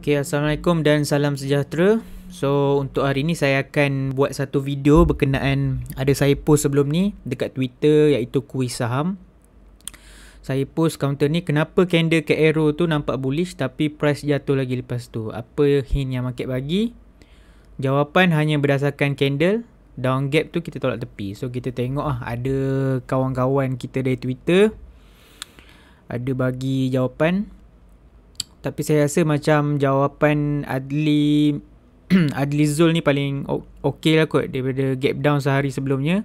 Okay, Assalamualaikum dan salam sejahtera. So, untuk hari ni saya akan buat satu video berkenaan ada saya post sebelum ni dekat Twitter iaitu kuih saham. Saya post counter ni kenapa candle ke arrow tu nampak bullish tapi price jatuh lagi lepas tu. Apa hint yang market bagi? Jawapan hanya berdasarkan candle. Down gap tu kita tolak tepi. So, kita tengok lah ada kawan-kawan kita dari Twitter ada bagi Jawapan tapi saya rasa macam jawapan Adli Adli Zul ni paling okey lah kot daripada gap down sehari sebelumnya.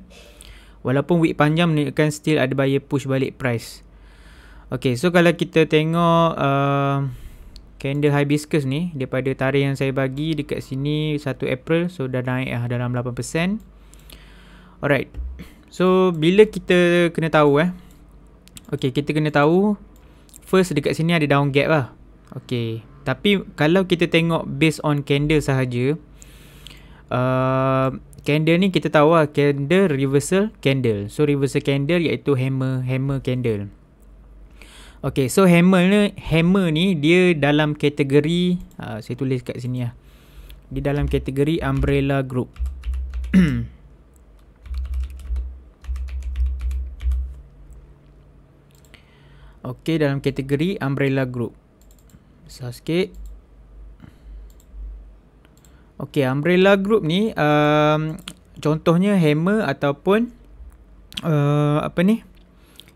Walaupun week panjang ni kan still ada buyer push balik price. Okay, so kalau kita tengok uh, candle hibiscus ni daripada tarikh yang saya bagi dekat sini 1 April. So dah naik lah dalam 8%. Alright, so bila kita kena tahu eh. Okay, kita kena tahu first dekat sini ada down gap lah. Okey, Tapi kalau kita tengok based on candle sahaja. Uh, candle ni kita tahu lah. Candle, reversal, candle. So reversal candle iaitu hammer. Hammer candle. Okey, So hammer ni, hammer ni dia dalam kategori. Uh, saya tulis kat sini lah. Di dalam kategori umbrella group. Okey dalam kategori umbrella group besar sikit ok umbrella group ni um, contohnya hammer ataupun uh, apa ni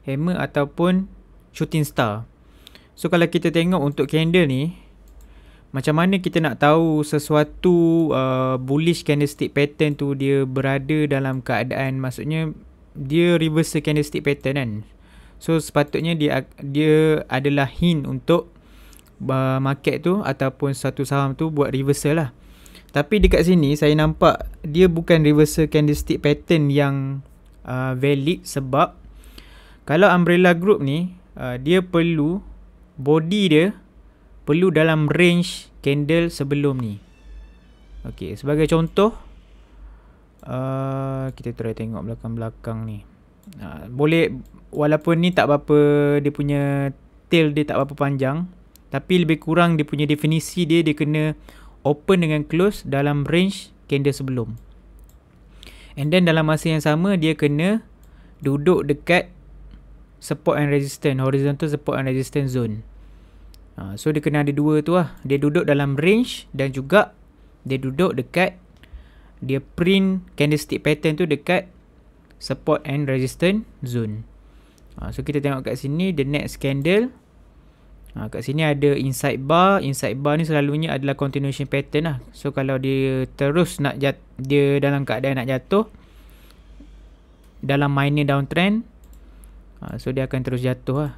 hammer ataupun shooting star so kalau kita tengok untuk candle ni macam mana kita nak tahu sesuatu uh, bullish candlestick pattern tu dia berada dalam keadaan maksudnya dia reverse candlestick pattern kan so sepatutnya dia dia adalah hint untuk uh, market tu ataupun satu saham tu buat reversal lah. Tapi dekat sini saya nampak dia bukan reversal candlestick pattern yang uh, valid sebab kalau umbrella group ni uh, dia perlu body dia perlu dalam range candle sebelum ni. Okey, sebagai contoh uh, kita try tengok belakang-belakang ni. Uh, boleh walaupun ni tak apa dia punya tail dia tak apa panjang tapi lebih kurang dia punya definisi dia dia kena open dengan close dalam range candle sebelum and then dalam masa yang sama dia kena duduk dekat support and resistance horizontal support and resistance zone ha, so dia kena ada dua tu lah dia duduk dalam range dan juga dia duduk dekat dia print candlestick pattern tu dekat support and resistance zone ha, so kita tengok kat sini the next candle Ha, kat sini ada inside bar. Inside bar ni selalunya adalah continuation pattern lah. So kalau dia terus nak jat, dia dalam keadaan nak jatuh. Dalam minor downtrend. Ha, so dia akan terus jatuh lah.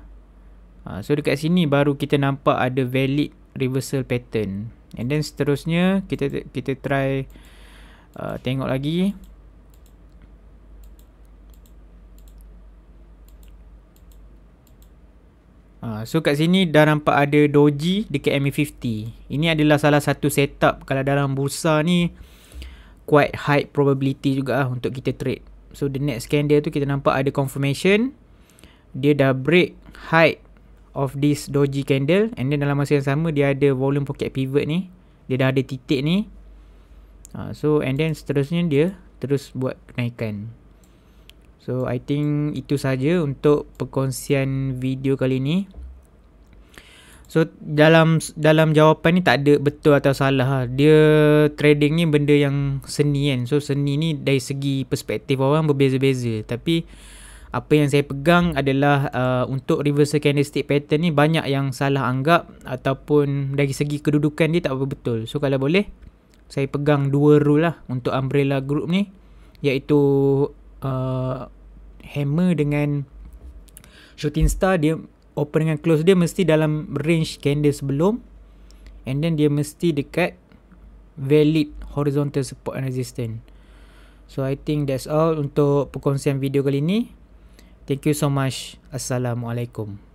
Ha, so dekat sini baru kita nampak ada valid reversal pattern. And then seterusnya kita kita try uh, tengok lagi. Tengok lagi. Ah, so kat sini dah nampak ada doji dekat ME50. Ini adalah salah satu setup kalau dalam bursa ni quite high probability juga lah untuk kita trade. So the next candle tu kita nampak ada confirmation. Dia dah break high of this doji candle and then dalam masa yang sama dia ada volume pocket pivot ni. Dia dah ada titik ni. Ah, so and then seterusnya dia terus buat kenaikan. So I think itu saja untuk perkongsian video kali ni. So dalam dalam jawapan ni tak ada betul atau salah. Lah. Dia trading ni benda yang seni kan. So seni ni dari segi perspektif orang berbeza-beza. Tapi apa yang saya pegang adalah uh, untuk reversal candlestick pattern ni banyak yang salah anggap ataupun dari segi kedudukan dia tak betul. So kalau boleh saya pegang dua rule lah untuk umbrella group ni iaitu uh, hammer dengan shooting star dia open dengan close dia mesti dalam range candle sebelum and then dia mesti dekat valid horizontal support and resistance. So I think that's all untuk perkongsian video kali ni. Thank you so much. Assalamualaikum.